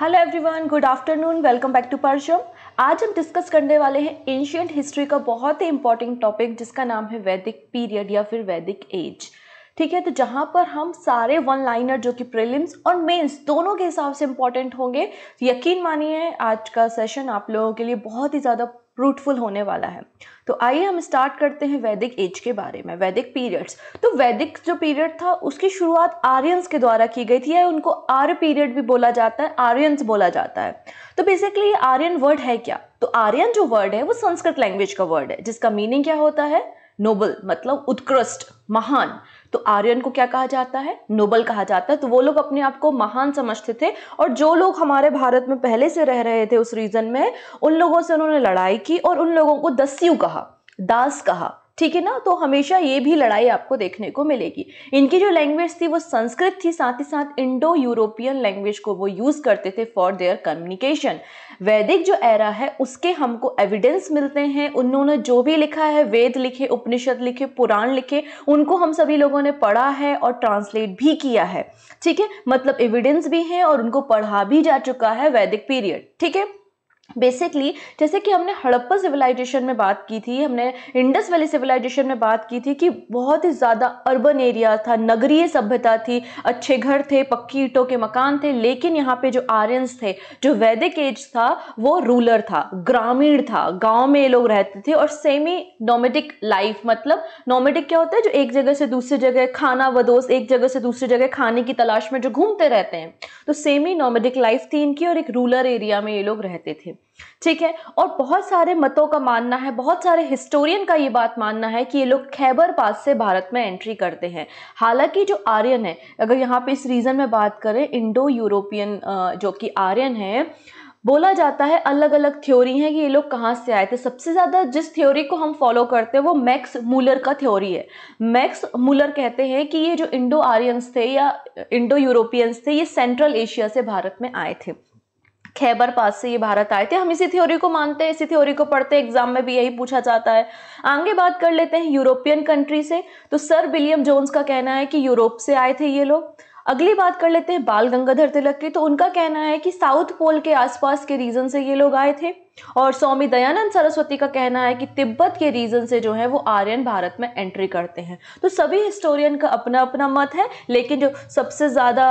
Hello everyone good afternoon welcome back to परशम आज हम डिस्कस करने वाले हैं एंशियंट हिस्ट्री का बहुत ही इंपॉर्टेंट टॉपिक जिसका नाम है वैदिक पीरियड या फिर वैदिक एज ठीक है तो जहाँ पर हम सारे वन लाइनर जो कि प्रिलिम्स और मेंस दोनों के हिसाब से इंपॉर्टेंट होंगे यकीन मानिए आज का सेशन आप लोगों के लिए बहुत ही ज़्यादा फ्रूटफुल होने वाला है तो आइए हम स्टार्ट करते हैं वैदिक एज के बारे में वैदिक पीरियड्स तो वैदिक जो पीरियड था उसकी शुरुआत आर्यंस के द्वारा की गई थी या उनको आर्य पीरियड भी बोला जाता है आर्यंस बोला जाता है तो बेसिकली ये आर्यन वर्ड है क्या तो आर्यन जो वर्ड है वो संस्कृत लैंग्वेज का वर्ड है जिसका मीनिंग क्या होता है नोबल मतलब उत्कृष्ट महान तो आर्यन को क्या कहा जाता है नोबल कहा जाता है तो वो लोग अपने आप को महान समझते थे और जो लोग हमारे भारत में पहले से रह रहे थे उस रीजन में उन लोगों से उन्होंने लड़ाई की और उन लोगों को दस्यु कहा दास कहा ठीक है ना तो हमेशा ये भी लड़ाई आपको देखने को मिलेगी इनकी जो लैंग्वेज थी वो संस्कृत थी साथ ही साथ इंडो यूरोपियन लैंग्वेज को वो यूज़ करते थे फॉर देयर कम्युनिकेशन वैदिक जो एरा है उसके हमको एविडेंस मिलते हैं उन्होंने जो भी लिखा है वेद लिखे उपनिषद लिखे पुराण लिखे उनको हम सभी लोगों ने पढ़ा है और ट्रांसलेट भी किया है ठीक है मतलब एविडेंस भी है और उनको पढ़ा भी जा चुका है वैदिक पीरियड ठीक है बेसिकली जैसे कि हमने हड़प्पा सिविलाइजेशन में बात की थी हमने इंडस वैली सिविलाइजेशन में बात की थी कि बहुत ही ज़्यादा अर्बन एरिया था नगरीय सभ्यता थी अच्छे घर थे पक्की ईटों के मकान थे लेकिन यहाँ पे जो आर्यंस थे जो वैदिक एज था वो रूलर था ग्रामीण था गाँव में ये लोग रहते थे और सेमी नोमेटिक लाइफ मतलब नोमेटिक क्या होता है जो एक जगह से दूसरी जगह खाना वदोस एक जगह से दूसरी जगह खाने की तलाश में जो घूमते रहते हैं तो सेमी नोमेटिक लाइफ थी इनकी और एक रूलर एरिया में ये लोग रहते थे ठीक है और बहुत सारे मतों का मानना है बहुत सारे हिस्टोरियन का ये बात मानना है कि ये लोग खैबर पास से भारत में एंट्री करते हैं हालांकि जो आर्यन है अगर यहाँ पे इस रीज़न में बात करें इंडो यूरोपियन जो कि आर्यन है बोला जाता है अलग अलग थ्योरी हैं कि ये लोग कहाँ से आए थे सबसे ज़्यादा जिस थ्योरी को हम फॉलो करते हैं वो मैक्स मूलर का थ्योरी है मैक्स मूलर कहते हैं कि ये जो इंडो आर्यंस थे या इंडो यूरोपियंस थे ये सेंट्रल एशिया से भारत में आए थे खैबर पास से ये भारत आए थे हम इसी थ्योरी को मानते हैं इसी थ्योरी को पढ़ते हैं एग्जाम में भी यही पूछा जाता है आगे बात कर लेते हैं यूरोपियन कंट्री से तो सर विलियम जोन्स का कहना है कि यूरोप से आए थे ये लोग अगली बात कर लेते हैं बाल गंगाधर तिलक की तो उनका कहना है कि साउथ पोल के आसपास के रीजन से ये लोग आए थे और स्वामी दयानंद सरस्वती का कहना है कि तिब्बत के रीजन से जो है वो आर्यन भारत में एंट्री करते हैं तो सभी हिस्टोरियन का अपना अपना मत है लेकिन जो सबसे ज़्यादा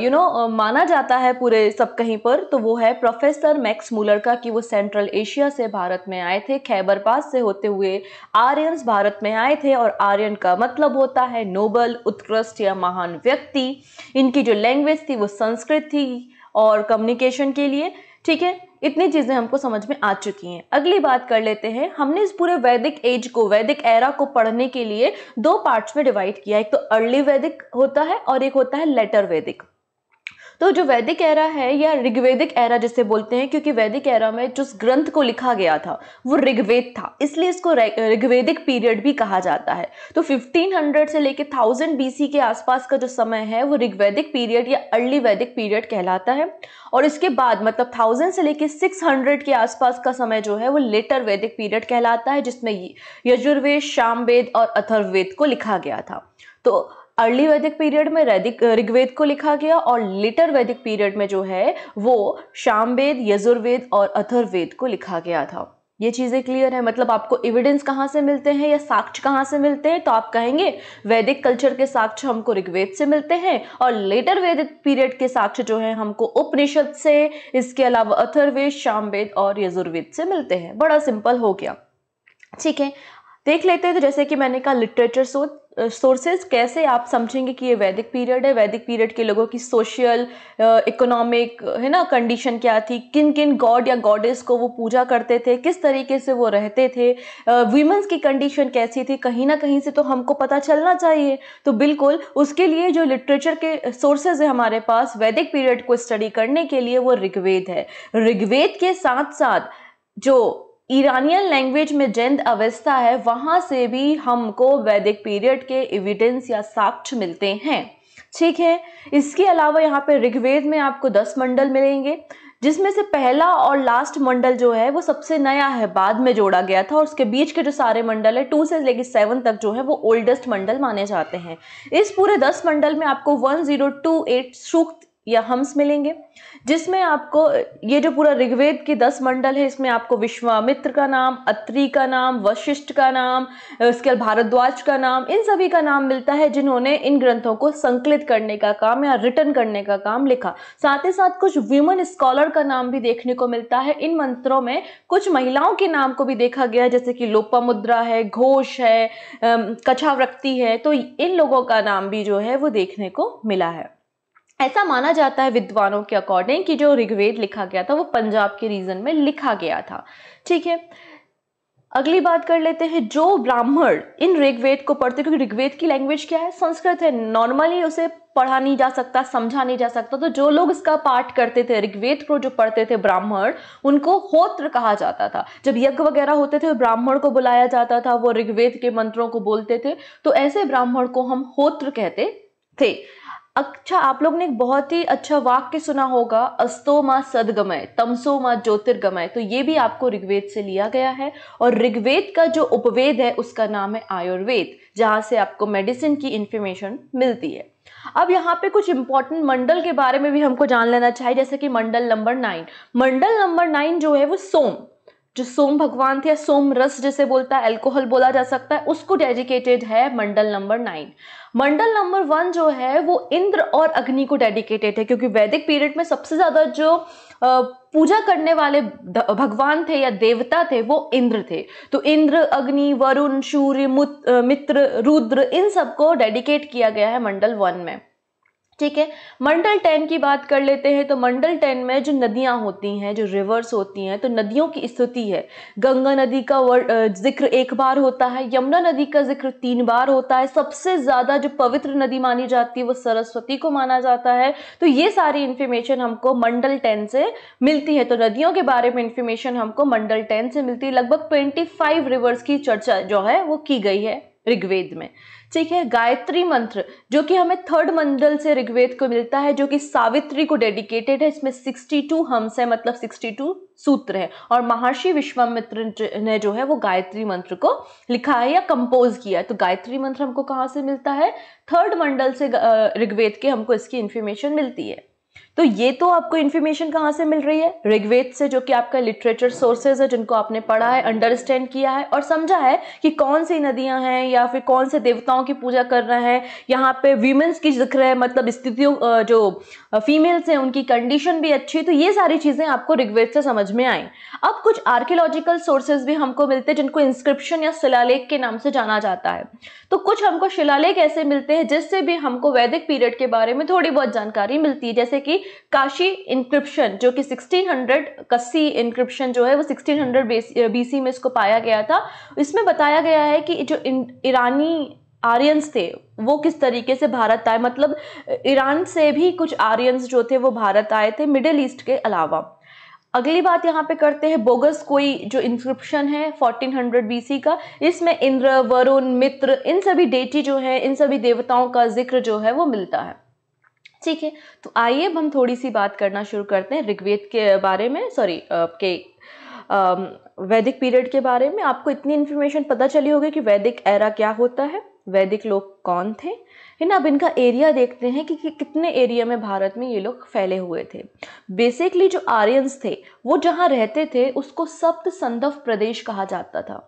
यू नो माना जाता है पूरे सब कहीं पर तो वो है प्रोफेसर मैक्स मूलर का कि वो सेंट्रल एशिया से भारत में आए थे खैबर पास से होते हुए आर्यन भारत में आए थे और आर्यन का मतलब होता है नोबल उत्कृष्ट या महान व्यक्ति इनकी जो लैंग्वेज थी वो संस्कृत थी और कम्युनिकेशन के लिए ठीक है इतनी चीज़ें हमको समझ में आ चुकी हैं अगली बात कर लेते हैं हमने इस पूरे वैदिक एज को वैदिक एरा को पढ़ने के लिए दो पार्ट्स में डिवाइड किया एक तो अर्ली वैदिक होता है और एक होता है लेटर वैदिक तो जो वैदिक एरा है या ऋग्वेदिक एरा जिसे बोलते हैं क्योंकि वैदिक एरा में जिस ग्रंथ को लिखा गया था वो ऋग्वेद था इसलिए इसको ऋग्वेदिक पीरियड भी कहा जाता है तो 1500 से लेकर 1000 बीसी के आसपास का जो समय है वो ऋग्वेदिक पीरियड या अर्ली वैदिक पीरियड कहलाता है और इसके बाद मतलब थाउजेंड से लेकर सिक्स के आसपास का समय जो है वो लेटर वैदिक पीरियड कहलाता है जिसमें यजुर्वेद शामवेद और अथर्ववेद को लिखा गया था तो अर्ली वैदिक पीरियड में वैदिक ऋग्वेद को लिखा गया और लेटर वैदिक पीरियड में जो है वो शामवेद यजुर्वेद और अथर्वेद को लिखा गया था ये चीज़ें क्लियर है मतलब आपको एविडेंस कहाँ से मिलते हैं या साक्ष्य कहाँ से मिलते हैं तो आप कहेंगे वैदिक कल्चर के साक्ष्य हमको ऋग्वेद से मिलते हैं और लेटर वैदिक पीरियड के साक्ष्य जो है हमको उपनिषद से इसके अलावा अथर्वेद शामवेद और यजुर्वेद से मिलते हैं बड़ा सिंपल हो गया ठीक है देख लेते हैं तो जैसे कि मैंने कहा लिटरेचर सोच सोर्सेज कैसे आप समझेंगे कि ये वैदिक पीरियड है वैदिक पीरियड के लोगों की सोशल इकोनॉमिक है ना कंडीशन क्या थी किन किन गॉड या गॉडेस को वो पूजा करते थे किस तरीके से वो रहते थे वीमेंस की कंडीशन कैसी थी कहीं ना कहीं से तो हमको पता चलना चाहिए तो बिल्कुल उसके लिए जो लिटरेचर के सोर्सेज है हमारे पास वैदिक पीरियड को स्टडी करने के लिए वो ऋग्वेद है ऋग्वेद के साथ साथ जो ईरानियन लैंग्वेज में जैन अवस्था है वहाँ से भी हमको वैदिक पीरियड के एविडेंस या साक्ष्य मिलते हैं ठीक है इसके अलावा यहाँ पे ऋग्वेद में आपको दस मंडल मिलेंगे जिसमें से पहला और लास्ट मंडल जो है वो सबसे नया है बाद में जोड़ा गया था और उसके बीच के जो सारे मंडल है टू से लेकर सेवन तक जो है वो ओल्डेस्ट मंडल माने जाते हैं इस पूरे दस मंडल में आपको वन जीरो टू एट सूक्त या हम्स मिलेंगे जिसमें आपको ये जो पूरा ऋग्वेद की दस मंडल है इसमें आपको विश्वामित्र का नाम अत्री का नाम वशिष्ठ का नाम उसके भारद्वाज का नाम इन सभी का नाम मिलता है जिन्होंने इन ग्रंथों को संकलित करने का काम या रिटर्न करने का काम लिखा साथ ही साथ कुछ व्यूमन स्कॉलर का नाम भी देखने को मिलता है इन मंत्रों में कुछ महिलाओं के नाम को भी देखा गया जैसे कि लोपा मुद्रा है घोष है कछावृत्ति है तो इन लोगों का नाम भी जो है वो देखने को मिला है ऐसा माना जाता है विद्वानों के अकॉर्डिंग कि जो ऋग्वेद लिखा गया था वो पंजाब के रीजन में लिखा गया था ठीक है अगली बात कर लेते हैं जो ब्राह्मण इन ऋग्वेद को पढ़ते क्योंकि ऋग्वेद की लैंग्वेज क्या है संस्कृत है नॉर्मली उसे पढ़ा नहीं जा सकता समझा नहीं जा सकता तो जो लोग इसका पाठ करते थे ऋग्वेद को जो पढ़ते थे ब्राह्मण उनको होत्र कहा जाता था जब यज्ञ वगैरह होते थे ब्राह्मण को बुलाया जाता था वो ऋग्वेद के मंत्रों को बोलते थे तो ऐसे ब्राह्मण को हम होत्र कहते थे अच्छा आप लोग ने एक बहुत ही अच्छा वाक्य सुना होगा अस्तो माँ सदगमय तमसो माँ ज्योतिर्गमय तो ये भी आपको ऋग्वेद से लिया गया है और ऋग्वेद का जो उपवेद है उसका नाम है आयुर्वेद जहाँ से आपको मेडिसिन की इन्फॉर्मेशन मिलती है अब यहाँ पे कुछ इंपॉर्टेंट मंडल के बारे में भी हमको जान लेना चाहिए जैसे कि मंडल नंबर नाइन मंडल नंबर नाइन जो है वो सोम जो सोम भगवान थे सोम रस जिसे बोलता है एल्कोहल बोला जा सकता है उसको डेडिकेटेड है मंडल नंबर नाइन मंडल नंबर वन जो है वो इंद्र और अग्नि को डेडिकेटेड है क्योंकि वैदिक पीरियड में सबसे ज़्यादा जो पूजा करने वाले भगवान थे या देवता थे वो इंद्र थे तो इंद्र अग्नि वरुण सूर्य मित्र रुद्र इन सबको डेडिकेट किया गया है मंडल वन में ठीक है मंडल टेन की बात कर लेते हैं तो मंडल टेन में जो नदियां होती हैं जो रिवर्स होती हैं तो नदियों की स्थिति है गंगा नदी का जिक्र एक बार होता है यमुना नदी का जिक्र तीन बार होता है सबसे ज़्यादा जो पवित्र नदी मानी जाती है वो सरस्वती को माना जाता है तो ये सारी इन्फॉर्मेशन हमको मंडल टेन से मिलती है तो नदियों के बारे में इन्फॉर्मेशन हमको मंडल टेन से मिलती है लगभग ट्वेंटी रिवर्स की चर्चा जो है वो की गई है ऋग्वेद में ठीक है गायत्री मंत्र जो कि हमें थर्ड मंडल से ऋग्वेद को मिलता है जो कि सावित्री को डेडिकेटेड है इसमें 62 हम्स है मतलब 62 सूत्र है और महर्षि विश्वामित्र ने जो है वो गायत्री मंत्र को लिखा है या कंपोज किया है तो गायत्री मंत्र हमको कहाँ से मिलता है थर्ड मंडल से ऋग्वेद के हमको इसकी इन्फॉर्मेशन मिलती है तो ये तो आपको इन्फॉर्मेशन कहाँ से मिल रही है ऋग्वेद से जो कि आपका लिटरेचर सोर्सेज है जिनको आपने पढ़ा है अंडरस्टैंड किया है और समझा है कि कौन सी नदियाँ हैं या फिर कौन से देवताओं की पूजा कर रहे हैं यहाँ पे वीमेंस की जिक्र है मतलब स्थितियों जो फीमेल्स हैं उनकी कंडीशन भी अच्छी तो ये सारी चीज़ें आपको ऋग्वेद से समझ में आई अब कुछ आर्कियोलॉजिकल सोर्सेज भी हमको मिलते हैं जिनको इंस्क्रिप्शन या शिलालेख के नाम से जाना जाता है तो कुछ हमको शिलालेख ऐसे मिलते हैं जिससे भी हमको वैदिक पीरियड के बारे में थोड़ी बहुत जानकारी मिलती है जैसे कि काशी इंक्रिप्शन जो कि 1600 हंड्रेड कस्सी इंक्रिप्शन जो है वो 1600 हंड्रेड बीसी में इसको पाया गया था इसमें बताया गया है कि जो ईरानी आर्यंस थे वो किस तरीके से भारत आए मतलब ईरान से भी कुछ आर्यंस जो थे वो भारत आए थे मिडिल ईस्ट के अलावा अगली बात यहाँ पे करते हैं बोगस कोई जो इंस्क्रिप्शन है 1400 बीसी का इसमें इंद्र वरुण मित्र इन सभी डेटी जो है इन सभी देवताओं का जिक्र जो है वो मिलता है ठीक है तो आइए अब हम थोड़ी सी बात करना शुरू करते हैं ऋग्वेद के बारे में सॉरी के वैदिक पीरियड के बारे में आपको इतनी इन्फॉर्मेशन पता चली होगी कि वैदिक एरा क्या होता है वैदिक लोग कौन थे है ना अब इनका एरिया देखते हैं कि, कि कितने एरिया में भारत में ये लोग फैले हुए थे बेसिकली जो आर्यंस थे वो जहाँ रहते थे उसको सप्त संधव प्रदेश कहा जाता था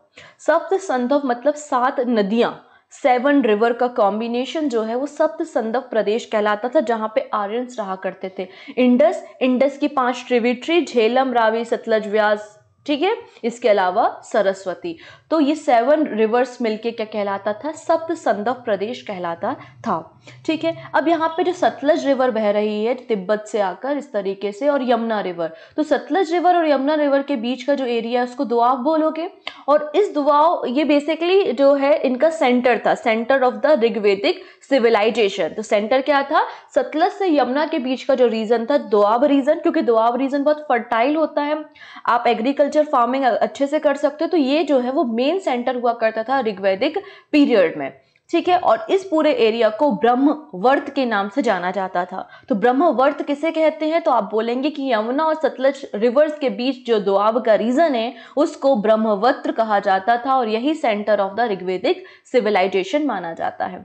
सप्त संधव मतलब सात नदियाँ सेवन रिवर का कॉम्बिनेशन जो है वो सप्त संदव प्रदेश कहलाता था जहाँ पे आर्यंस रहा करते थे इंडस इंडस की पांच ट्रिविट्री झेलम रावी सतलज व्यास ठीक है इसके अलावा सरस्वती तो ये सेवन रिवर्स मिलके क्या कहलाता था सप्त संदव प्रदेश कहलाता था ठीक है अब यहाँ पे जो सतलज रिवर बह रही है तिब्बत से आकर इस तरीके से और यमुना रिवर तो सतलज रिवर और यमुना रिवर के बीच का जो एरिया है उसको दुआव बोलोगे और इस दुआव ये बेसिकली जो है इनका सेंटर था centre of the Rigvedic civilisation तो सेंटर क्या था सतलज से यमुना के बीच का जो रीजन था दुआब रीजन क्योंकि दुआब रीजन बहुत फर्टाइल होता है आप एग्रीकल्चर एग्रीकल्चर फार्मिंग अच्छे से कर सकते हो तो ये जो है वो मेन सेंटर हुआ करता था ऋग्वैदिक पीरियड में ठीक है और इस पूरे एरिया को ब्रह्मवर्त के नाम से जाना जाता था तो ब्रह्मवर्त किसे कहते हैं तो आप बोलेंगे कि यमुना और सतलज रिवर्स के बीच जो दुआब का रीजन है उसको ब्रह्मवत्र कहा जाता था और यही centre of the Rigvedic civilisation माना जाता है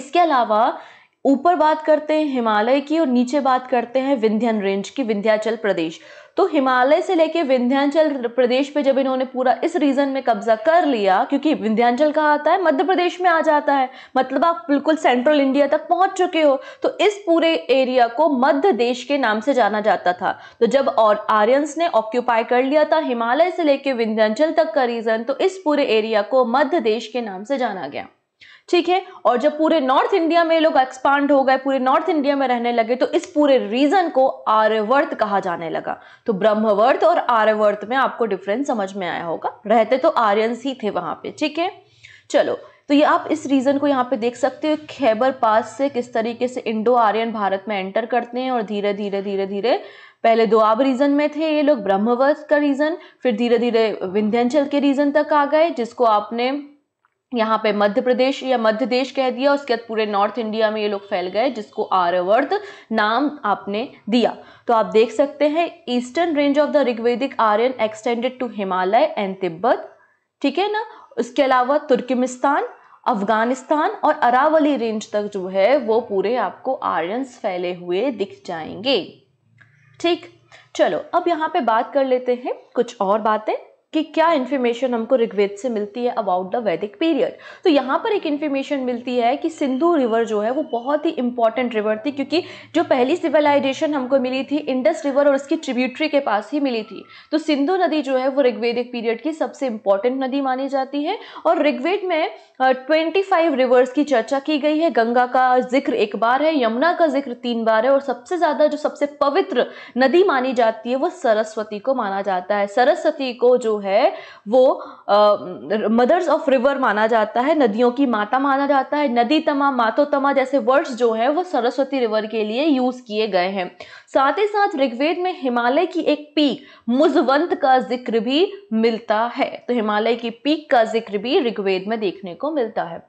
इसके अलावा ऊपर बात करते हैं हिमालय की और नीचे बात करते हैं विंध्यन रेंज की विंध्याचल प्रदेश तो हिमालय से लेके विंध्याचल प्रदेश पे जब इन्होंने पूरा इस रीजन में कब्जा कर लिया क्योंकि विंध्याचल कहा आता है मध्य प्रदेश में आ जाता है मतलब आप बिल्कुल सेंट्रल इंडिया तक पहुंच चुके हो तो इस पूरे एरिया को मध्य देश के नाम से जाना जाता था तो जब और आर्यंस ने ऑक्यूपाई कर लिया था हिमालय से लेके विंध्याचल तक का रीजन तो इस पूरे एरिया को मध्य देश के नाम से जाना गया ठीक है और जब पूरे नॉर्थ इंडिया में लोग एक्सपांड हो गए पूरे नॉर्थ इंडिया में रहने लगे तो इस पूरे रीजन को आर्यवर्त कहा जाने लगा तो ब्रह्मवर्त और आर्यवर्त में आपको डिफरेंस समझ में आया होगा रहते तो आर्यंस ही थे वहां पे ठीक है चलो तो ये आप इस रीजन को यहाँ पे देख सकते हो खैबर पास से किस तरीके से इंडो आर्यन भारत में एंटर करते हैं और धीरे धीरे धीरे धीरे पहले दोआब रीजन में थे ये लोग ब्रह्मवर्त का रीजन फिर धीरे धीरे विंध्यांचल के रीजन तक आ गए जिसको आपने यहाँ पे मध्य प्रदेश या मध्य देश कह दिया उसके बाद पूरे नॉर्थ इंडिया में ये लोग फैल गए जिसको आर्यवर्त नाम आपने दिया तो आप देख सकते हैं eastern range of the Rigvedic Aryan extended to Himalaya and Tibet ठीक है ना उसके अलावा तुर्कमिस्तान अफगानिस्तान और अरावली रेंज तक जो है वो पूरे आपको आर्यंस फैले हुए दिख जाएंगे ठीक चलो अब यहाँ पे बात कर लेते हैं कुछ और बातें कि क्या इन्फॉर्मेशन हमको ऋग्वेद से मिलती है अबाउट द वैदिक पीरियड तो यहाँ पर एक इन्फॉर्मेशन मिलती है कि सिंधु रिवर जो है वो बहुत ही इंपॉर्टेंट रिवर थी क्योंकि जो पहली सिविलाइजेशन हमको मिली थी इंडस रिवर और उसकी ट्रिब्यूटरी के पास ही मिली थी तो सिंधु नदी जो है वो ऋग्वेदिक पीरियड की सबसे इंपॉर्टेंट नदी मानी जाती है और ऋग्वेद में ट्वेंटी फाइव रिवर्स की चर्चा की गई है गंगा का जिक्र एक बार है यमुना का जिक्र तीन बार है और सबसे ज़्यादा जो सबसे पवित्र नदी मानी जाती है वो सरस्वती को माना जाता है सरस्वती को जो है वो मदर्स ऑफ रिवर माना जाता है नदियों की माता माना जाता है नदी तमा मातोतमा जैसे वर्ड्स जो हैं वो सरस्वती रिवर के लिए यूज किए गए हैं साथ ही साथ ऋग्वेद में हिमालय की एक पीक मुजवंत का जिक्र भी मिलता है तो हिमालय की पीक का जिक्र भी ऋग्वेद में देखने को मिलता है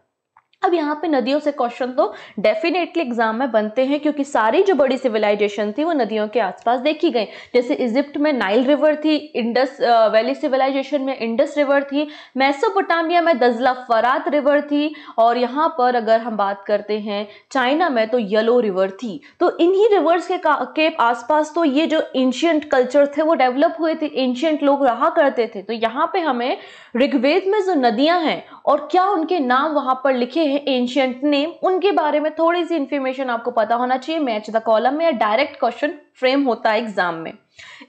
अब यहाँ पे नदियों से क्वेश्चन तो डेफिनेटली एग्जाम में बनते हैं क्योंकि सारी जो बड़ी सिविलाइजेशन थी वो नदियों के आसपास देखी गई जैसे इजिप्ट में नाइल रिवर थी इंडस वैली सिविलाइजेशन में इंडस रिवर थी मैसोपोटामिया में दजला फरात रिवर थी और यहाँ पर अगर हम बात करते हैं चाइना में तो येलो रिवर थी तो इन्हीं रिवर्स के, के आसपास तो ये जो एंशियंट कल्चर थे वो डेवलप हुए थे एंशियंट लोग रहा करते थे तो यहाँ पर हमें ऋग्वेद में जो नदियाँ हैं और क्या उनके नाम वहां पर लिखे हैं एंशियंट नेम उनके बारे में थोड़ी सी इंफॉर्मेशन आपको पता होना चाहिए मैच द कॉलम में या डायरेक्ट क्वेश्चन फ्रेम होता है एग्जाम में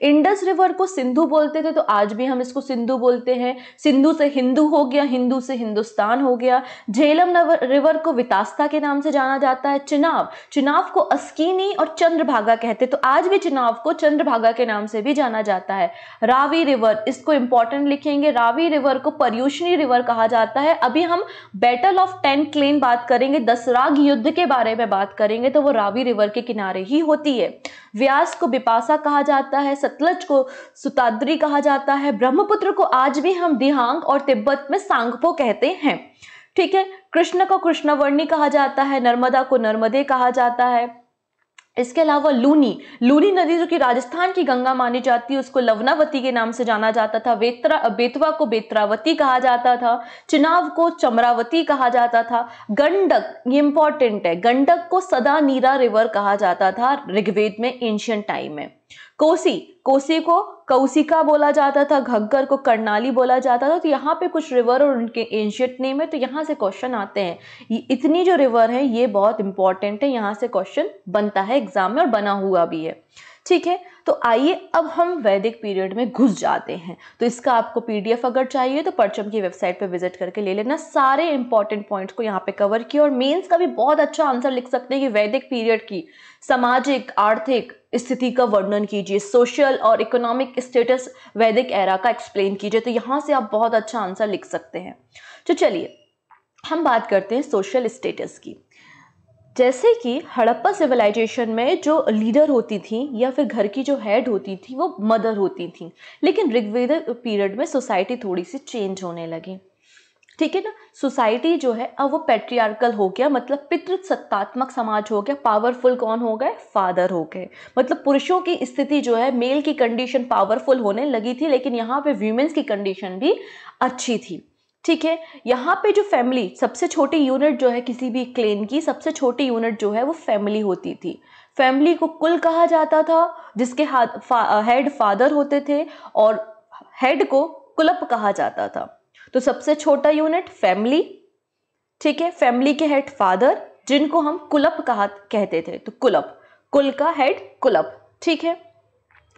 इंडस रिवर को सिंधु बोलते थे तो आज भी हम इसको सिंधु बोलते हैं सिंधु से हिंदू हो गया हिंदू से हिंदुस्तान हो गया झेलम रिवर को वितास्ता के नाम से जाना जाता है चिनाव चिनाव को अस्कीनी और चंद्रभागा कहते तो आज भी चिनाव को चंद्रभागा के नाम से भी जाना जाता है रावी रिवर इसको इंपॉर्टेंट लिखेंगे रावी रिवर को पर्यूषणी रिवर कहा जाता है अभी हम बैटल ऑफ टेन क्लेन बात करेंगे दसराग युद्ध के बारे में बात करेंगे तो वो रावी रिवर के किनारे ही होती है व्या ब्यास को बिपासा कहा जाता है सतलज को सुताद्री कहा जाता है ब्रह्मपुत्र को आज भी हम दिहांग और तिब्बत में सांगपो कहते हैं ठीक है कृष्ण को कृष्णवर्णी कहा जाता है नर्मदा को नर्मदे कहा जाता है इसके अलावा लूनी लूनी नदी जो कि राजस्थान की गंगा मानी जाती है उसको लवनावती के नाम से जाना जाता था बेतरा बेतवा को बेतरावती कहा जाता था चिनाव को चमरावती कहा जाता था गंडक ये इंपॉर्टेंट है गंडक को सदा नीरा रिवर कहा जाता था ऋग्वेद में एंशियंट टाइम में कोसी कोसी को कौसिका बोला जाता था घग्गर को कर्णाली बोला जाता था तो यहाँ पे कुछ रिवर और उनके एंशियट नेम है तो यहाँ से क्वेश्चन आते हैं इतनी जो रिवर है ये बहुत इंपॉर्टेंट है यहाँ से क्वेश्चन बनता है एग्जाम में और बना हुआ भी है ठीक है तो आइए अब हम वैदिक पीरियड में घुस जाते हैं तो इसका आपको पीडीएफ अगर चाहिए तो परचम की वेबसाइट पर विजिट करके ले लेना सारे इंपॉर्टेंट पॉइंट्स को यहाँ पे कवर किया और मेंस का भी बहुत अच्छा आंसर लिख सकते हैं कि वैदिक पीरियड की सामाजिक आर्थिक स्थिति का वर्णन कीजिए सोशल और इकोनॉमिक स्टेटस वैदिक एरा का एक्सप्लेन कीजिए तो यहाँ से आप बहुत अच्छा आंसर लिख सकते हैं तो चलिए हम बात करते हैं सोशल स्टेटस की जैसे कि हड़प्पा सिविलाइजेशन में जो लीडर होती थी या फिर घर की जो हेड होती थी वो मदर होती थी लेकिन ऋग्वेद पीरियड में सोसाइटी थोड़ी सी चेंज होने लगी ठीक है ना सोसाइटी जो है अब वो पेट्रियार्कल हो गया मतलब पितृ सत्तात्मक समाज हो गया पावरफुल कौन हो गए फादर हो गए मतलब पुरुषों की स्थिति जो है मेल की कंडीशन पावरफुल होने लगी थी लेकिन यहाँ पे वीमेंस की कंडीशन भी अच्छी थी ठीक है यहाँ पे जो फैमिली सबसे छोटी यूनिट जो है किसी भी क्लेन की सबसे छोटी यूनिट जो है वो फैमिली होती थी फैमिली को कुल कहा जाता था जिसके हाथ फा, हेड फादर होते थे और हेड को कुलप कहा जाता था तो सबसे छोटा यूनिट फैमिली ठीक है फैमिली के हेड फादर जिनको हम कुलप कहा कहते थे तो कुलप कुल का हेड कुलप ठीक है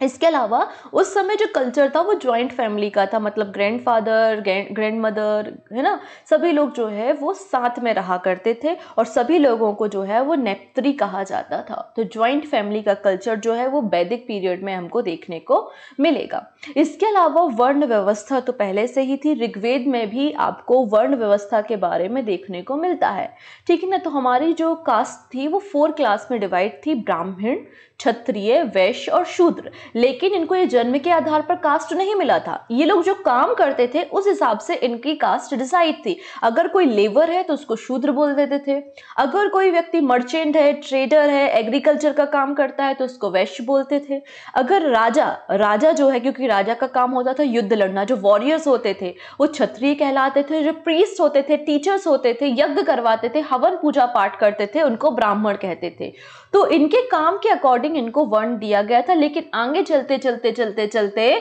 इसके अलावा उस समय जो कल्चर था वो जॉइंट फैमिली का था मतलब ग्रैंडफादर ग्रैंड मदर है ना सभी लोग जो है वो साथ में रहा करते थे और सभी लोगों को जो है वो नेप्त्री कहा जाता था तो जॉइंट फैमिली का कल्चर जो है वो वैदिक पीरियड में हमको देखने को मिलेगा इसके अलावा वर्ण व्यवस्था तो पहले से ही थी ऋग्वेद में भी आपको वर्ण व्यवस्था के बारे में देखने को मिलता है ठीक है ना तो हमारी जो कास्ट थी वो फोर क्लास में डिवाइड थी ब्राह्मण क्षत्रिय वैश्य और शूद्र लेकिन इनको ये जन्म के आधार पर कास्ट नहीं मिला था ये लोग जो काम करते थे उस हिसाब से इनकी कास्ट डिसाइड थी अगर कोई लेबर है तो उसको शूद्र बोल देते थे अगर कोई व्यक्ति मर्चेंट है ट्रेडर है एग्रीकल्चर का काम करता है तो उसको वैश्य बोलते थे अगर राजा राजा जो है क्योंकि राजा का काम होता था युद्ध लड़ना जो वॉरियर्स होते थे वो क्षत्रिय कहलाते थे जो प्रीस्ट होते थे टीचर्स होते थे यज्ञ करवाते थे हवन पूजा पाठ करते थे उनको ब्राह्मण कहते थे तो इनके काम के अकॉर्डिंग अकॉर्डिंग इनको वर्ण दिया गया था लेकिन आगे चलते चलते चलते चलते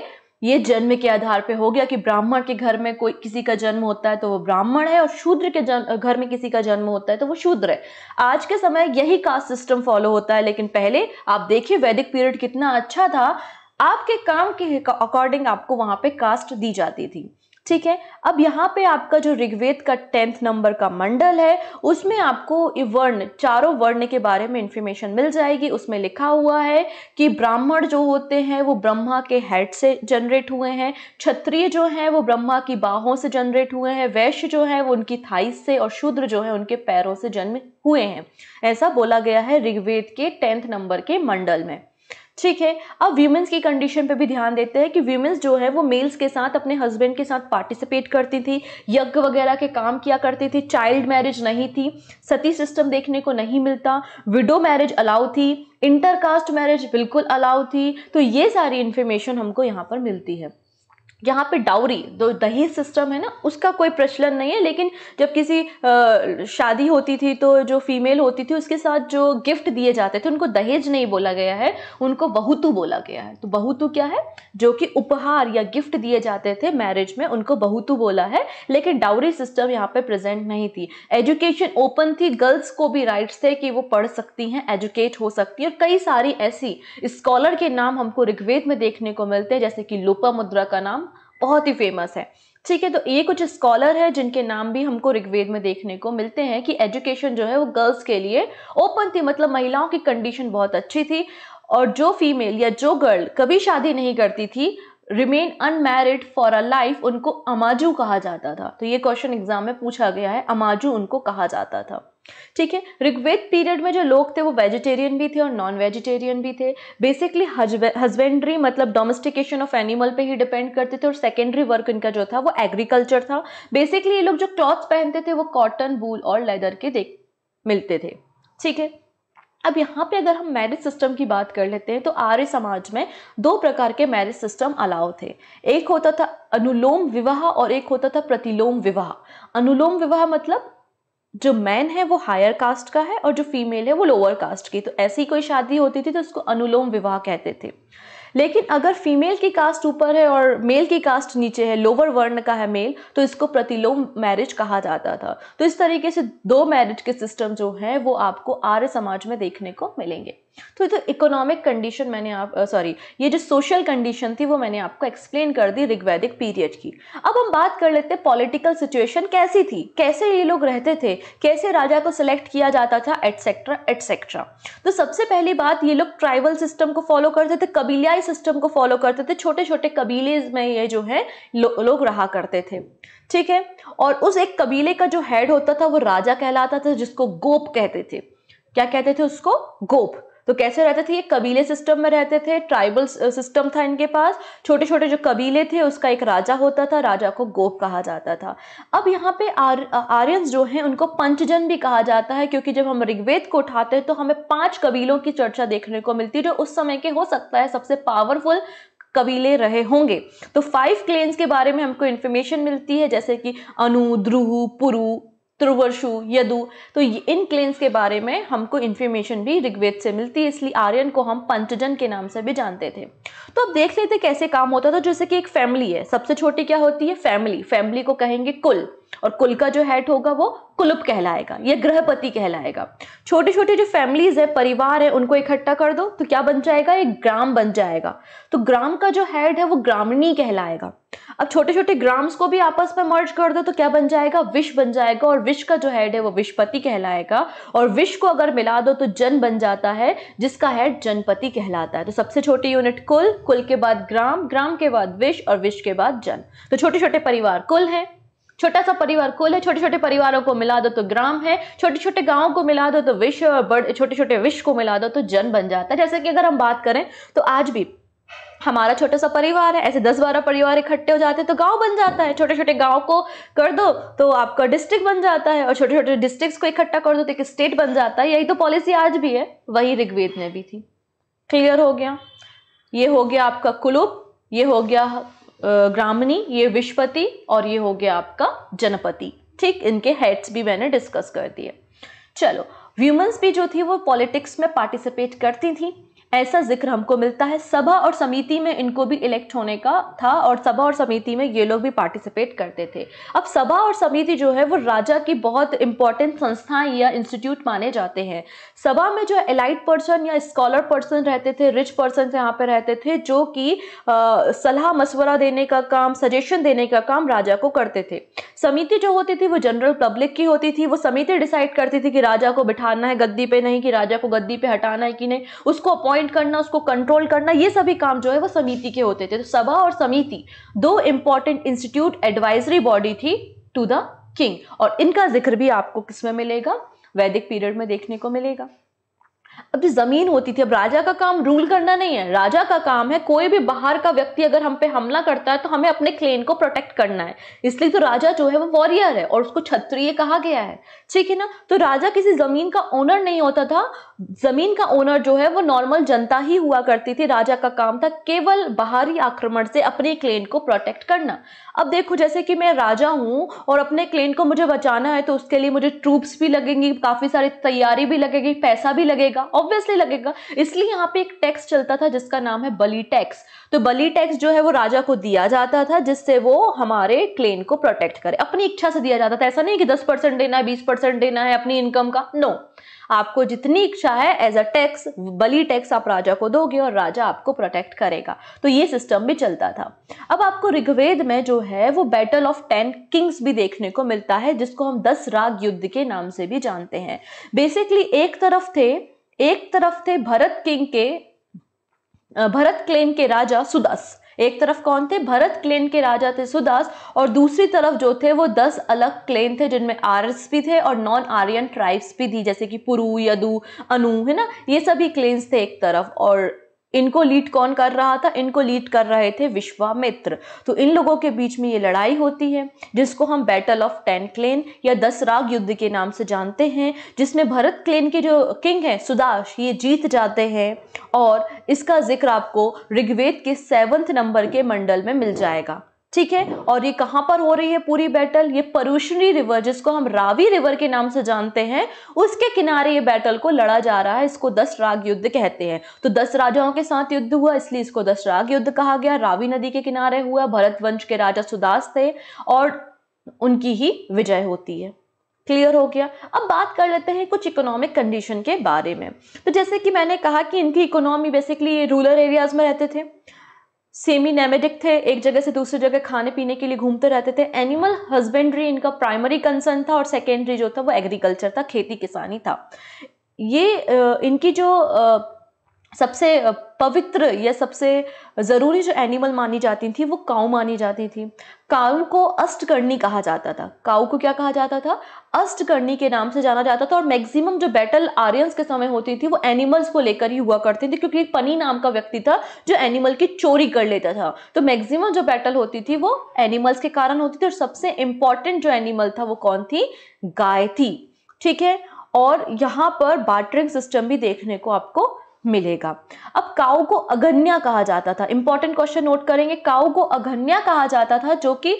ये जन्म के आधार पे हो गया कि ब्राह्मण के घर में कोई किसी का जन्म होता है तो वो ब्राह्मण है और शूद्र के जन, घर में किसी का जन्म होता है तो वो शूद्र है आज के समय यही कास्ट सिस्टम फॉलो होता है लेकिन पहले आप देखिए वैदिक पीरियड कितना अच्छा था आपके काम के अकॉर्डिंग आपको वहां पे कास्ट दी जाती थी ठीक है अब यहाँ पे आपका जो ऋग्वेद का टेंथ नंबर का मंडल है उसमें आपको वर्ण चारों वर्ण के बारे में इंफॉर्मेशन मिल जाएगी उसमें लिखा हुआ है कि ब्राह्मण जो होते हैं वो ब्रह्मा के हेड से जनरेट हुए हैं क्षत्रिय जो है वो ब्रह्मा की बाहों से जनरेट हुए हैं वैश्य जो है वो उनकी थाइस से और शूद्र जो है उनके पैरों से जन्म हुए हैं ऐसा बोला गया है ऋग्वेद के टेंथ नंबर के मंडल में ठीक है अब वीमेंस की कंडीशन पे भी ध्यान देते हैं कि वीमेंस जो है वो मेल्स के साथ अपने हस्बैंड के साथ पार्टिसिपेट करती थी यज्ञ वगैरह के काम किया करती थी चाइल्ड मैरिज नहीं थी सती सिस्टम देखने को नहीं मिलता विडो मैरिज अलाउ थी इंटरकास्ट मैरिज बिल्कुल अलाउ थी तो ये सारी इन्फॉर्मेशन हमको यहाँ पर मिलती है यहाँ पे डाउरी जो दहेज सिस्टम है ना उसका कोई प्रचलन नहीं है लेकिन जब किसी आ, शादी होती थी तो जो फीमेल होती थी उसके साथ जो गिफ्ट दिए जाते थे उनको दहेज नहीं बोला गया है उनको बहुतु बोला गया है तो बहुतु क्या है जो कि उपहार या गिफ्ट दिए जाते थे मैरिज में उनको बहुतु बोला है लेकिन डाउरी सिस्टम यहाँ पर प्रजेंट नहीं थी एजुकेशन ओपन थी गर्ल्स को भी राइट्स थे कि वो पढ़ सकती हैं एजुकेट हो सकती हैं और कई सारी ऐसी स्कॉलर के नाम हमको ऋग्वेद में देखने को मिलते हैं जैसे कि लोपा मुद्रा का नाम बहुत ही फेमस है ठीक है तो ये कुछ स्कॉलर है जिनके नाम भी हमको ऋग्वेद में देखने को मिलते हैं कि एजुकेशन जो है वो गर्ल्स के लिए ओपन थी मतलब महिलाओं की कंडीशन बहुत अच्छी थी और जो फीमेल या जो गर्ल कभी शादी नहीं करती थी remain unmarried for a life उनको अमाजू कहा जाता था तो ये क्वेश्चन एग्जाम में पूछा गया है अमाजू उनको कहा जाता था ठीक है ऋग्वेद पीरियड में जो लोग थे वो वेजिटेरियन भी थे और नॉन वेजिटेरियन भी थे बेसिकली हस्बेंड्री मतलब डोमेस्टिकेशन ऑफ एनिमल पे ही डिपेंड करते थे और सेकेंडरी वर्क इनका जो था वो एग्रीकल्चर था बेसिकली ये लोग जो क्लॉथ्स पहनते थे वो कॉटन वूल और लेदर के देख मिलते थे ठीक है अब यहाँ पे अगर हम मैरिज सिस्टम की बात कर लेते हैं तो आर्य समाज में दो प्रकार के मैरिज सिस्टम अलाव थे एक होता था अनुलोम विवाह और एक होता था प्रतिलोम विवाह अनुलोम विवाह मतलब जो मैन है वो हायर कास्ट का है और जो फीमेल है वो लोअर कास्ट की तो ऐसी कोई शादी होती थी तो उसको अनुलोम विवाह कहते थे लेकिन अगर फीमेल की कास्ट ऊपर है और मेल की कास्ट नीचे है लोअर वर्ण का है मेल तो इसको प्रतिलोम मैरिज कहा जाता था तो इस तरीके से दो मैरिज के सिस्टम जो है वो आपको आर्य समाज में देखने को मिलेंगे तो ये इकोनॉमिक कंडीशन मैंने आप सॉरी ये जो सोशल कंडीशन थी वो मैंने आपको एक्सप्लेन कर दी ऋग्वैदिक पीरियड की अब हम बात कर लेते हैं पॉलिटिकल सिचुएशन कैसी थी कैसे ये लोग रहते थे कैसे राजा को सिलेक्ट किया जाता था एटसेट्रा एटसेट्रा तो सबसे पहली बात ये लोग ट्राइबल सिस्टम को फॉलो करते थे कबीलियाई ट्राई सिस्टम को फॉलो करते थे छोटे छोटे कबीले में ये जो है लो, लोग रहा करते थे ठीक है और उस एक कबीले का जो हेड होता था वो राजा कहलाता था जिसको गोप कहते थे क्या कहते थे उसको गोप तो कैसे रहते थे ये कबीले सिस्टम में रहते थे ट्राइबल सिस्टम था इनके पास छोटे छोटे जो कबीले थे उसका एक राजा होता था राजा को गोप कहा जाता था अब यहाँ पे आर, जो हैं उनको पंचजन भी कहा जाता है क्योंकि जब हम ऋग्वेद को उठाते हैं तो हमें पांच कबीलों की चर्चा देखने को मिलती है जो उस समय के हो सकता है सबसे पावरफुल कबीले रहे होंगे तो फाइव क्लेन्स के बारे में हमको इन्फॉर्मेशन मिलती है जैसे कि अनु ध्रुव पुरु त्रुवर्षु यदु तो इन क्लेन्स के बारे में हमको इन्फॉर्मेशन भी ऋग्वेद से मिलती है इसलिए आर्यन को हम पंचजन के नाम से भी जानते थे तो अब देख लेते कैसे काम होता था जैसे कि एक फैमिली है सबसे छोटी क्या होती है फैमिली फैमिली को कहेंगे कुल और कुल का जो हेड होगा वो कुलुप कहलाएगा या ग्रहपति कहलाएगा छोटे छोटे जो फैमिलीज है परिवार है उनको इकट्ठा कर दो तो क्या बन जाएगा एक ग्राम बन जाएगा तो ग्राम का जो हेड है वो ग्रामीणी कहलाएगा अब छोटे छोटे ग्राम्स को भी आपस में मर्ज कर दो तो क्या बन जाएगा विष बन जाएगा और विष का जो हेड है वो विषपति कहलाएगा और विष को अगर मिला दो तो जन बन जाता है जिसका हेड जनपति कहलाता है तो सबसे छोटी यूनिट कुल कुल के बाद ग्राम ग्राम के बाद विष और विष के बाद जन तो छोटे छोटे परिवार कुल है छोटा सा परिवार कुल है छोटे छोटे परिवारों को मिला दो तो ग्राम है छोटे छोटे गांव को मिला दो तो विश्व और बड़े छोटे छोटे विश्व को मिला दो तो जन बन जाता है जैसे कि अगर हम बात करें तो आज भी हमारा छोटा सा परिवार है ऐसे दस बारह परिवार इकट्ठे हो जाते हैं तो गांव बन जाता है छोटे छोटे गांव को कर दो तो आपका डिस्ट्रिक्ट बन जाता है और छोटे छोटे डिस्ट्रिक्ट्स को इकट्ठा कर दो तो एक स्टेट बन जाता है यही तो पॉलिसी आज भी है वही ऋग्वेद में भी थी क्लियर हो गया ये हो गया आपका कुलुप ये हो गया ग्रामणी ये विश्वपति और ये हो गया आपका जनपति ठीक इनके हेड्स भी मैंने डिस्कस कर दिए चलो व्यूमन्स भी जो थी वो पॉलिटिक्स में पार्टिसिपेट करती थी ऐसा जिक्र हमको मिलता है सभा और समिति में इनको भी इलेक्ट होने का था और सभा और समिति में ये लोग भी पार्टिसिपेट करते थे अब सभा और समिति जो है वो राजा की बहुत इंपॉर्टेंट संस्थाएं या इंस्टीट्यूट माने जाते हैं सभा में जो एलाइट पर्सन या स्कॉलर पर्सन रहते थे रिच पर्सन यहाँ पर रहते थे जो कि सलाह मशवरा देने का काम सजेशन देने का काम राजा को करते थे समिति जो होती थी वो जनरल पब्लिक की होती थी वो समिति डिसाइड करती थी कि राजा को बिठाना है गद्दी पे नहीं कि राजा को गद्दी पे हटाना है कि नहीं उसको अपॉइंट अपॉइंट करना उसको कंट्रोल करना ये सभी काम जो है वो समिति के होते थे तो सभा और समिति दो इंपॉर्टेंट इंस्टीट्यूट एडवाइजरी बॉडी थी टू द किंग और इनका जिक्र भी आपको किसमें मिलेगा वैदिक पीरियड में देखने को मिलेगा अब जमीन होती थी अब राजा का काम रूल करना नहीं है राजा का काम है कोई भी बाहर का व्यक्ति अगर हम पे हमला करता है तो हमें अपने क्लेन को प्रोटेक्ट करना है इसलिए तो राजा जो है वो वॉरियर है और उसको क्षत्रिय कहा गया है ठीक है ना तो राजा किसी जमीन का ओनर नहीं होता था जमीन का ओनर जो है वो नॉर्मल जनता ही हुआ करती थी राजा का काम था केवल बाहरी आक्रमण से अपने क्लेन को प्रोटेक्ट करना अब देखो जैसे कि मैं राजा हूँ और अपने क्लेन को मुझे बचाना है तो उसके लिए मुझे ट्रूप्स भी लगेंगी काफ़ी सारी तैयारी भी लगेगी पैसा भी लगेगा ऑब्वियसली लगेगा इसलिए यहाँ पे एक टैक्स चलता था जिसका नाम है बली टैक्स तो बली टैक्स जो है वो राजा को दिया जाता था जिससे वो हमारे क्लेन को प्रोटेक्ट करे अपनी इच्छा से दिया जाता था ऐसा नहीं कि दस परसेंट देना है बीस परसेंट देना है अपनी इनकम का नो no. आपको जितनी इच्छा है एज अ टैक्स बली टैक्स आप राजा को दोगे और राजा आपको प्रोटेक्ट करेगा तो ये सिस्टम भी चलता था अब आपको ऋग्वेद में जो है वो बैटल ऑफ टेन किंग्स भी देखने को मिलता है जिसको हम दस राग युद्ध के नाम से भी जानते हैं बेसिकली एक तरफ थे एक तरफ थे भरत किंग के भरत क्लेन के राजा सुदास एक तरफ कौन थे भरत क्लेन के राजा थे सुदास और दूसरी तरफ जो थे वो दस अलग क्लेन थे जिनमें आर्यस भी थे और नॉन आर्यन ट्राइब्स भी थी जैसे कि पुरु यदु अनु है ना ये सभी क्लेन्स थे एक तरफ और इनको लीड कौन कर रहा था इनको लीड कर रहे थे विश्वामित्र तो इन लोगों के बीच में ये लड़ाई होती है जिसको हम बैटल ऑफ टेन क्लेन या दस राग युद्ध के नाम से जानते हैं जिसमें भरत क्लेन के जो किंग हैं सुदाश ये जीत जाते हैं और इसका जिक्र आपको ऋग्वेद के सेवन्थ नंबर के मंडल में मिल जाएगा ठीक है और ये कहां पर हो रही है पूरी बैटल ये परुशनी रिवर जिसको हम रावी रिवर के नाम से जानते हैं उसके किनारे ये बैटल को लड़ा जा रहा है इसको दस राग युद्ध कहते हैं तो दस राजाओं के साथ युद्ध हुआ इसलिए इसको दस राग युद्ध कहा गया रावी नदी के किनारे हुआ भरत वंश के राजा सुदास थे और उनकी ही विजय होती है क्लियर हो गया अब बात कर लेते हैं कुछ इकोनॉमिक कंडीशन के बारे में तो जैसे कि मैंने कहा कि इनकी इकोनॉमी बेसिकली रूरल एरियाज में रहते थे सेमी नेमेडिक थे एक जगह से दूसरी जगह खाने पीने के लिए घूमते रहते थे एनिमल हस्बेंड्री इनका प्राइमरी कंसर्न था और सेकेंडरी जो था वो एग्रीकल्चर था खेती किसानी था ये इनकी जो सबसे पवित्र या सबसे ज़रूरी जो एनिमल मानी जाती थी वो काउ मानी जाती थी काऊ को अष्ट करनी कहा जाता था काऊ को क्या कहा जाता था अष्ट करनी के नाम से जाना जाता था और मैक्सिमम जो बैटल आर्यंस के समय होती थी वो एनिमल्स को लेकर ही हुआ करती थी क्योंकि एक पनी नाम का व्यक्ति था जो एनिमल की चोरी कर लेता था तो मैक्सिमम जो बैटल होती थी वो एनिमल्स के कारण होती थी और सबसे इंपॉर्टेंट जो एनिमल था वो कौन थी गाय थी ठीक है और यहाँ पर बाटरिंग सिस्टम भी देखने को आपको मिलेगा अब काऊ को अगन्या कहा जाता था इंपॉर्टेंट क्वेश्चन नोट करेंगे काऊ को अगन्या कहा जाता था जो कि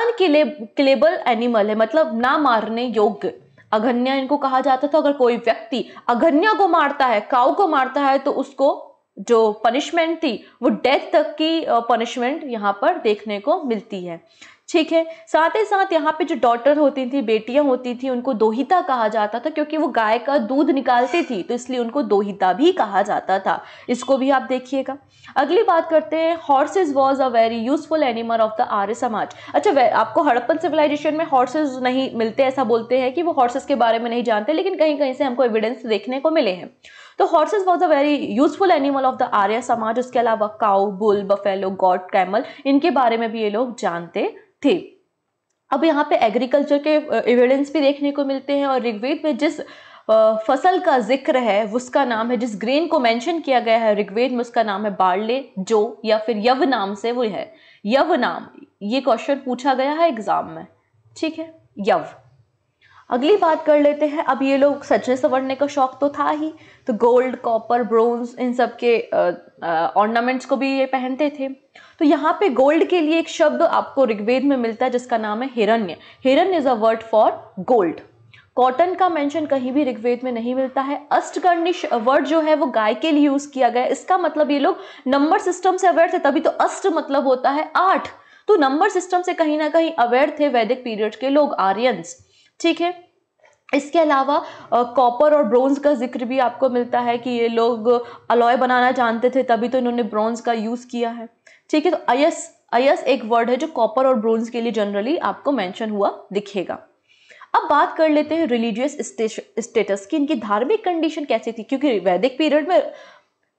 अनकिलेबल एनिमल है मतलब ना मारने योग्य अगन्या इनको कहा जाता था अगर कोई व्यक्ति अगन्या को मारता है काऊ को मारता है तो उसको जो पनिशमेंट थी वो डेथ तक की पनिशमेंट यहाँ पर देखने को मिलती है ठीक है साथ ही साथ यहाँ पे जो डॉटर होती थी बेटियाँ होती थी उनको दोहिता कहा जाता था क्योंकि वो गाय का दूध निकालती थी तो इसलिए उनको दोहिता भी कहा जाता था इसको भी आप देखिएगा अगली बात करते हैं horses was a very useful animal of the Arya Samaj अच्छा आपको हड़प्पन सिविलाइजेशन में हॉर्सेज नहीं मिलते ऐसा बोलते हैं कि वो हॉर्सेज के बारे में नहीं जानते लेकिन कहीं कहीं से हमको एविडेंस देखने को मिले हैं तो horses was a very useful animal of the Arya Samaj उसके अलावा cow bull buffalo goat camel इनके बारे में भी ये लोग जानते थे अब यहाँ पे एग्रीकल्चर के एविडेंस भी देखने को मिलते हैं और ऋग्वेद में जिस फसल का जिक्र है उसका नाम है जिस ग्रेन को मेंशन किया गया है ऋग्वेद में उसका नाम है बार्ले जो या फिर यव नाम से वो है यव नाम ये क्वेश्चन पूछा गया है एग्जाम में ठीक है यव अगली बात कर लेते हैं अब ये लोग सजने संवरने का शौक तो था ही तो गोल्ड कॉपर ब्रोंज इन सब के ऑर्नामेंट्स को भी ये पहनते थे तो यहाँ पे गोल्ड के लिए एक शब्द आपको ऋग्वेद में मिलता है जिसका नाम है हिरण्य हिरण्य is a word for gold cotton का मेंशन कहीं भी ऋग्वेद में नहीं मिलता है अष्टकर्णी वर्ड जो है वो गाय के लिए यूज किया गया इसका मतलब ये लोग नंबर सिस्टम से अवेयर थे तभी तो अष्ट मतलब होता है आठ तो नंबर सिस्टम से कहीं ना कहीं अवेयर थे वैदिक पीरियड के लोग आर्यंस ठीक है इसके अलावा कॉपर और ब्रोंज का जिक्र भी आपको मिलता है कि ये लोग अलॉय बनाना जानते थे तभी तो इन्होंने ब्रोंज का यूज़ किया है ठीक है तो अयस अयस एक वर्ड है जो कॉपर और ब्रोंज के लिए जनरली आपको मेंशन हुआ दिखेगा अब बात कर लेते हैं रिलीजियस स्टेटस की इनकी धार्मिक कंडीशन कैसी थी क्योंकि वैदिक पीरियड में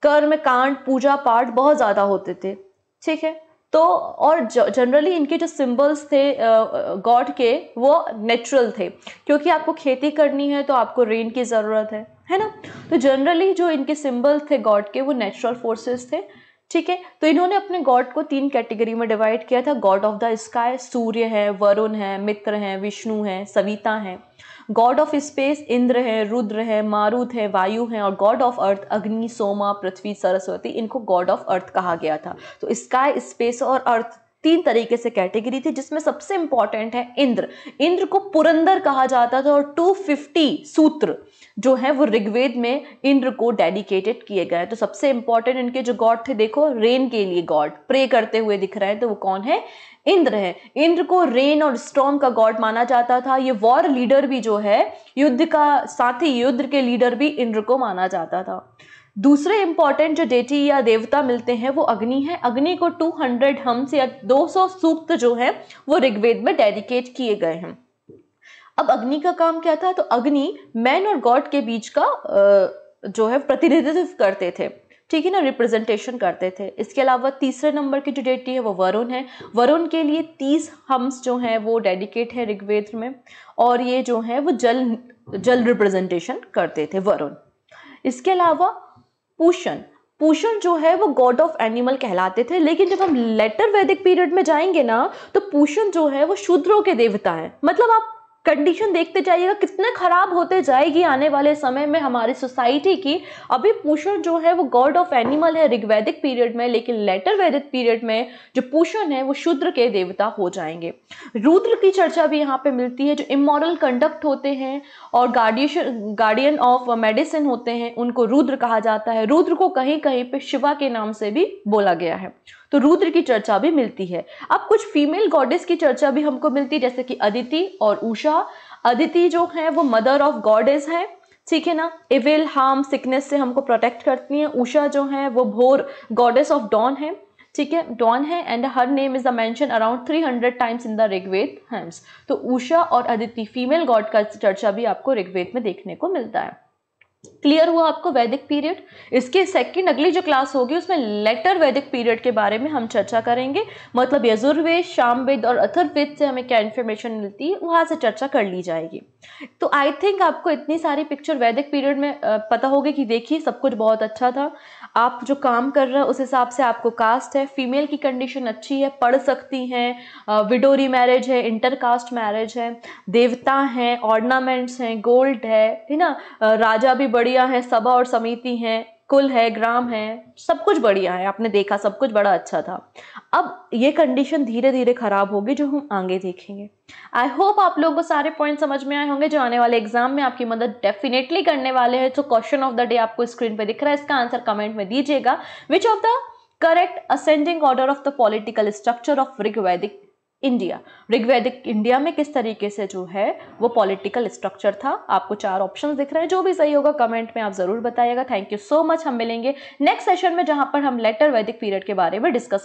कर्म कांड पूजा पाठ बहुत ज़्यादा होते थे ठीक है तो और जनरली इनके जो सिंबल्स थे गॉड के वो नेचुरल थे क्योंकि आपको खेती करनी है तो आपको रेन की ज़रूरत है है ना तो जनरली जो इनके सिंबल थे गॉड के वो नेचुरल फोर्सेस थे ठीक है तो इन्होंने अपने गॉड को तीन कैटेगरी में डिवाइड किया था god of the sky Surya है वरुण है मित्र हैं विष्णु हैं सविता हैं गॉड ऑफ स्पेस इंद्र है रुद्र है मारुत है वायु है और गॉड ऑफ अर्थ अग्नि सोमा पृथ्वी सरस्वती इनको गॉड ऑफ अर्थ कहा गया था तो स्काई स्पेस और अर्थ तीन तरीके से कैटेगरी थी जिसमें सबसे इंपॉर्टेंट है इंद्र इंद्र को पुरंदर कहा जाता था और 250 सूत्र जो है वो ऋग्वेद में इंद्र को डेडिकेटेड किए गए तो सबसे इंपॉर्टेंट इनके जो गॉड थे देखो रेन के लिए गॉड प्रे करते हुए दिख रहे हैं तो वो कौन है इंद्र है इंद्र को रेन और स्टॉम का गॉड माना जाता था ये वॉर लीडर भी जो है युद्ध का साथी युद्ध के लीडर भी इंद्र को माना जाता था दूसरे इंपॉर्टेंट जो डेटी या देवता मिलते हैं वो अग्नि है अग्नि को 200 हम्स या 200 सूक्त जो है वो ऋग्वेद में डेडिकेट किए गए हैं अब अग्नि का काम क्या था तो अग्नि मैन और गॉड के बीच का जो है प्रतिनिधित्व करते थे ठीक है ना रिप्रेजेंटेशन करते थे इसके अलावा तीसरे नंबर की जो डेटी है वो वरुण है वरुण के लिए तीस हम्स जो हैं वो डेडिकेट है ऋग्वेद में और ये जो है वो जल जल रिप्रेजेंटेशन करते थे वरुण इसके अलावा पूषण पूषण जो है वो गॉड ऑफ एनिमल कहलाते थे लेकिन जब हम लेटर वैदिक पीरियड में जाएंगे ना तो पूषण जो है वो शूद्रों के देवता है मतलब आप कंडीशन देखते जाइएगा कितने ख़राब होते जाएगी आने वाले समय में हमारी सोसाइटी की अभी पूषण जो है वो गॉड ऑफ एनिमल है ऋग्वैदिक पीरियड में लेकिन लेटर वैदिक पीरियड में जो पूषण है वो शूद्र के देवता हो जाएंगे रुद्र की चर्चा भी यहाँ पे मिलती है जो इमोरल कंडक्ट होते हैं और गार्डियन गार्डियन ऑफ मेडिसिन होते हैं उनको रुद्र कहा जाता है रुद्र को कहीं कहीं पर शिवा के नाम से भी बोला गया है तो रुद्र की चर्चा भी मिलती है अब कुछ फीमेल गॉडेस की चर्चा भी हमको मिलती है जैसे कि अदिति और उषा अदिति जो है वो मदर ऑफ गॉडेस हैं ठीक है ना इविल हार्म सिकनेस से हमको प्रोटेक्ट करती हैं उषा जो है वो भोर गॉडेस ऑफ डॉन है ठीक है डॉन है and her name is the mention around 300 times in the Rigveda hymns तो उषा और अदिति फीमेल गॉड का चर्चा भी आपको ऋग्वेद में देखने को मिलता है क्लियर हुआ आपको वैदिक पीरियड इसके सेकंड अगली जो क्लास होगी उसमें लेटर वैदिक पीरियड के बारे में हम चर्चा करेंगे मतलब यजुर्वेद शामवेद और अथर्वेद से हमें क्या इन्फॉर्मेशन मिलती है वहाँ से चर्चा कर ली जाएगी तो आई थिंक आपको इतनी सारी पिक्चर वैदिक पीरियड में पता होगी कि देखिए सब कुछ बहुत अच्छा था आप जो काम कर रहे हैं उस हिसाब से आपको कास्ट है फीमेल की कंडीशन अच्छी है पढ़ सकती हैं विडोरी मैरिज है इंटर कास्ट मैरिज है देवता हैं ऑर्नामेंट्स हैं गोल्ड है है ना राजा भी बढ़िया हैं सभा और समिति हैं कुल है ग्राम है सब कुछ बढ़िया है आपने देखा सब कुछ बड़ा अच्छा था अब ये कंडीशन धीरे धीरे ख़राब होगी जो हम आगे देखेंगे आई होप आप लोगों को सारे पॉइंट समझ में आए होंगे जो आने वाले एग्जाम में आपकी मदद डेफिनेटली करने वाले हैं तो क्वेश्चन ऑफ द डे आपको स्क्रीन पर दिख रहा है इसका आंसर कमेंट में दीजिएगा which of the correct ascending order of the political structure of Rigvedic India Rigvedic India में किस तरीके से जो है वो पॉलिटिकल स्ट्रक्चर था आपको चार ऑप्शन दिख रहे हैं जो भी सही होगा कमेंट में आप जरूर बताइएगा थैंक यू सो मच हम मिलेंगे नेक्स्ट सेशन में जहां पर हम लेटर वैदिक पीरियड के बारे में डिस्कस